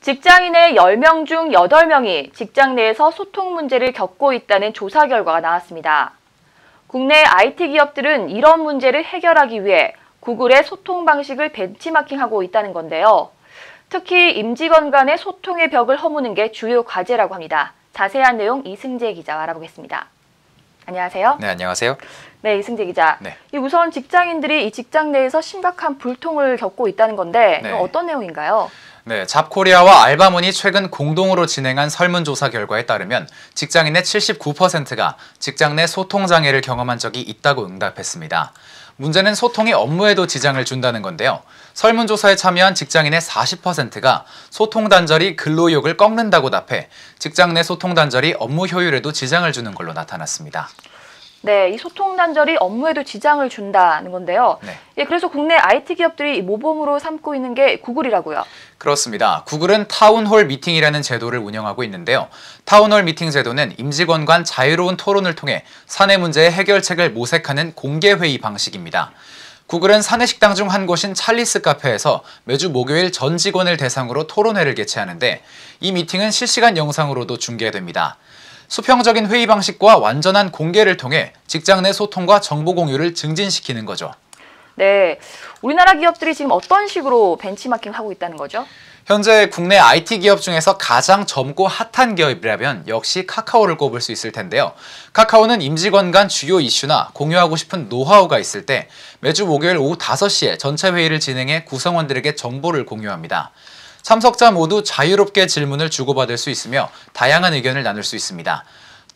직장인의 10명 중 8명이 직장 내에서 소통 문제를 겪고 있다는 조사 결과가 나왔습니다. 국내 IT 기업들은 이런 문제를 해결하기 위해 구글의 소통 방식을 벤치마킹하고 있다는 건데요. 특히 임직원 간의 소통의 벽을 허무는 게 주요 과제라고 합니다. 자세한 내용 이승재 기자와 알아보겠습니다. 안녕하세요. 네, 안녕하세요. 네, 이승재 기자. 네. 이 우선 직장인들이 이 직장 내에서 심각한 불통을 겪고 있다는 건데 네. 어떤 내용인가요? 네, 잡코리아와 알바몬이 최근 공동으로 진행한 설문조사 결과에 따르면 직장인의 79%가 직장 내 소통장애를 경험한 적이 있다고 응답했습니다. 문제는 소통이 업무에도 지장을 준다는 건데요. 설문조사에 참여한 직장인의 40%가 소통단절이 근로욕을 꺾는다고 답해 직장 내 소통단절이 업무 효율에도 지장을 주는 걸로 나타났습니다. 네, 이 소통 단절이 업무에도 지장을 준다는 건데요. 네. 예, 그래서 국내 IT 기업들이 모범으로 삼고 있는 게 구글이라고요. 그렇습니다. 구글은 타운홀 미팅이라는 제도를 운영하고 있는데요. 타운홀 미팅 제도는 임직원 간 자유로운 토론을 통해 사내 문제의 해결책을 모색하는 공개 회의 방식입니다. 구글은 사내 식당 중 한 곳인 찰리스 카페에서 매주 목요일 전 직원을 대상으로 토론회를 개최하는데 이 미팅은 실시간 영상으로도 중계됩니다. 수평적인 회의 방식과 완전한 공개를 통해 직장 내 소통과 정보 공유를 증진시키는 거죠. 네, 우리나라 기업들이 지금 어떤 식으로 벤치마킹하고 있다는 거죠? 현재 국내 IT 기업 중에서 가장 젊고 핫한 기업이라면 역시 카카오를 꼽을 수 있을 텐데요. 카카오는 임직원 간 주요 이슈나 공유하고 싶은 노하우가 있을 때 매주 목요일 오후 5시에 전체 회의를 진행해 구성원들에게 정보를 공유합니다. 참석자 모두 자유롭게 질문을 주고받을 수 있으며 다양한 의견을 나눌 수 있습니다.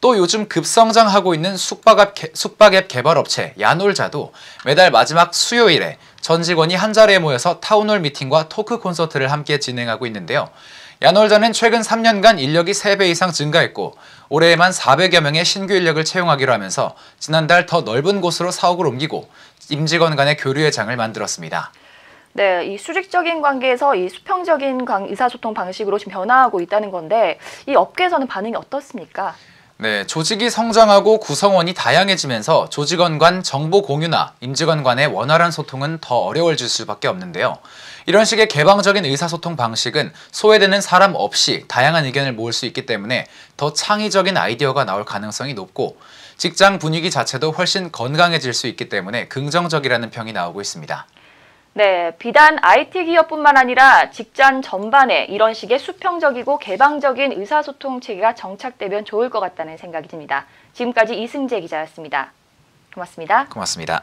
또 요즘 급성장하고 있는 숙박앱, 개, 숙박앱 개발업체 야놀자도 매달 마지막 수요일에 전 직원이 한자리에 모여서 타운홀 미팅과 토크 콘서트를 함께 진행하고 있는데요. 야놀자는 최근 3년간 인력이 3배 이상 증가했고 올해에만 400여 명의 신규 인력을 채용하기로 하면서 지난달 더 넓은 곳으로 사업을 옮기고 임직원 간의 교류의 장을 만들었습니다. 네, 이 수직적인 관계에서 이 수평적인 관, 의사소통 방식으로 지금 변화하고 있다는 건데 이 업계에서는 반응이 어떻습니까? 네, 조직이 성장하고 구성원이 다양해지면서 조직원 간 정보 공유나 임직원 간의 원활한 소통은 더 어려워질 수밖에 없는데요. 이런 식의 개방적인 의사소통 방식은 소외되는 사람 없이 다양한 의견을 모을 수 있기 때문에 더 창의적인 아이디어가 나올 가능성이 높고 직장 분위기 자체도 훨씬 건강해질 수 있기 때문에 긍정적이라는 평이 나오고 있습니다. 네, 비단 IT 기업뿐만 아니라 직장 전반에 이런 식의 수평적이고 개방적인 의사소통 체계가 정착되면 좋을 것 같다는 생각이 듭니다. 지금까지 이승재 기자였습니다. 고맙습니다. 고맙습니다.